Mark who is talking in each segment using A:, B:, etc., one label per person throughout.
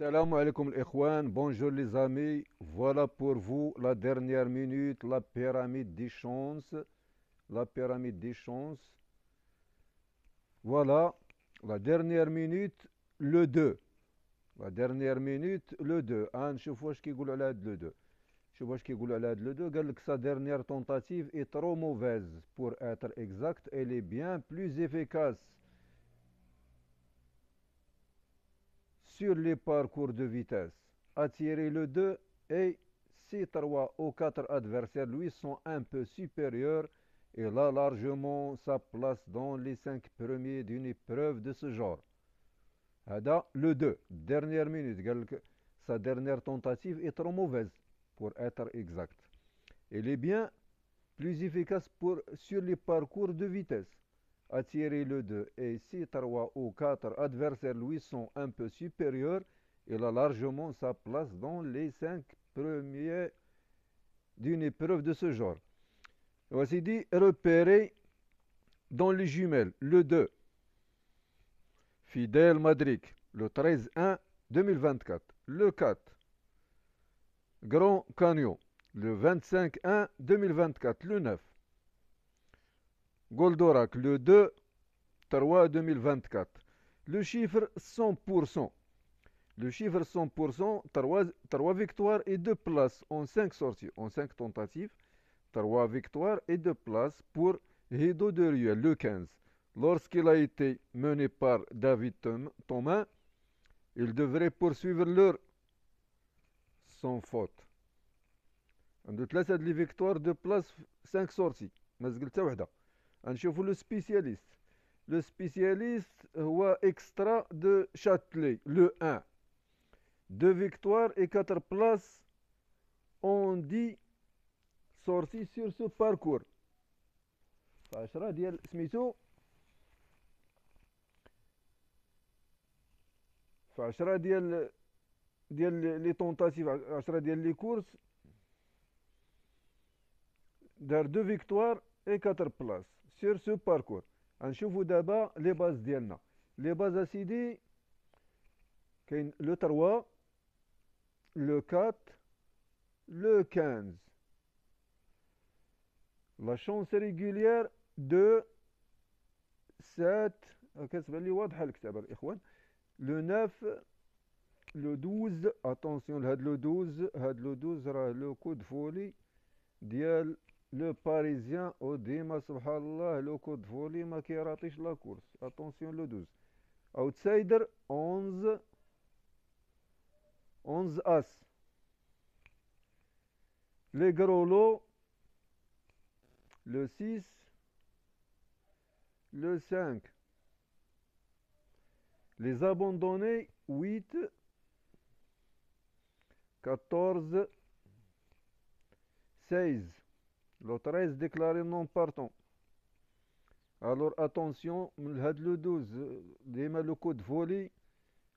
A: Salam bonjour les amis. Voilà pour vous la dernière minute, la pyramide des chances. La pyramide des chances. Voilà, la dernière minute, le 2. La dernière minute, le 2. Hein, je vois ce qui le 2. Je vois ce qui le 2. Sa dernière tentative est trop mauvaise. Pour être exact, elle est bien plus efficace. sur les parcours de vitesse. Attirer le 2 et ses 3 ou 4 adversaires lui sont un peu supérieurs, et a largement sa place dans les 5 premiers d'une épreuve de ce genre. Ada, le 2, dernière minute, sa dernière tentative est trop mauvaise, pour être exact. Il est bien plus efficace sur les parcours de vitesse attirer le 2 et si 3 ou 4 adversaires lui sont un peu supérieurs, il a largement sa place dans les 5 premiers d'une épreuve de ce genre. Voici dit repéré dans les jumelles le 2 Fidel Madric, le 13-1 2024, le 4 Grand Canyon le 25-1 2024, le 9 Goldorak, le 2 3 2024. Le chiffre 100%. Le chiffre 100%, 3, 3 victoires et 2 places en 5 sorties, en 5 tentatives. 3 victoires et 2 places pour Hido de Riel, le 15. Lorsqu'il a été mené par David Thomas, il devrait poursuivre leur sans faute. عنده ثلاثة c'est les victoires, 2 places, 5 sorties. Mais le spécialiste le spécialiste euh, ou extra de châtelet le 1 deux victoires et quatre places ont dit sorti sur ce parcours smith dire les tentatives les courses' deux victoires et quatre places sur ce parcours. On vous d'abord les bases Les bases acides, le 3, le 4, le 15. La chance régulière de 7, le 9, le 12, attention, le 12, le 12, le code folie, le parisien Odima subhanallah le code ma qui a la course attention le 12 outsider 11 11 as les gros le 6 le 5 les abandonnés 8 14 16 L'autre est déclaré non partant. Alors attention, le 12, le code volé,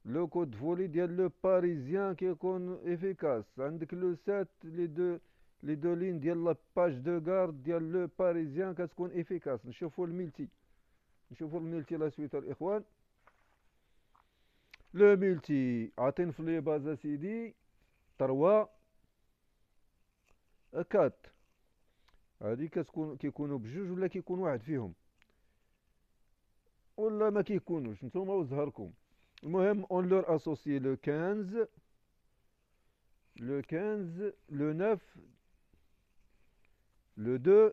A: le code volé le parisien qui est efficace. Avec le 7, les deux, les deux lignes, de la page de garde, le parisien qui est efficace. Nous chauffons le multi. Nous chauffons le multi la suite, les Le multi, atteint les bases à 3, 4. هذه كتكون كيكونوا بجوج ولا كيكون واحد فيهم ولا ما كيكونوش نتوما وزهركم المهم اون لور اسوسي لو 15 لو 15 لو 9 لو 2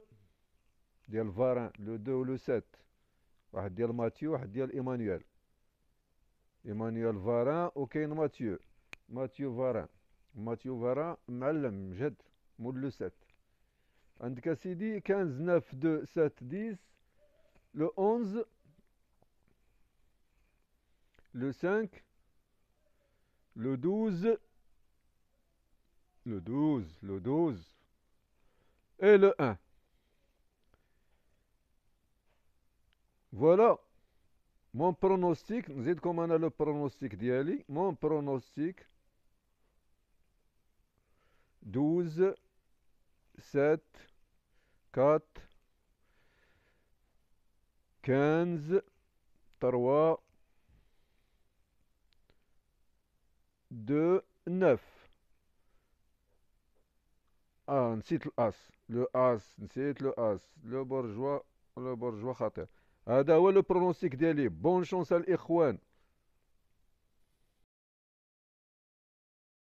A: ديال فارين لو 2 ولو 7 واحد ديال ماتيو واحد ديال ايمانويل ايمانويل فارين وكاين ماتيو ماتيو فارين ماتيو فارين معلم جد مول لو 7 cas, عندك dit 15 9 2 7 10 le 11 le 5 le 12 le 12 le 12 et le 1 voilà mon pronostic vous comment comme a le pronostic ديالي mon pronostic 12 7 4, 15, 3, 2, 9. Ah, on cite l'as. Le as, on le as. Le bourgeois, le bourgeois, c'est le pronostic d'Ali. Bonne chance à l'Ikhwan.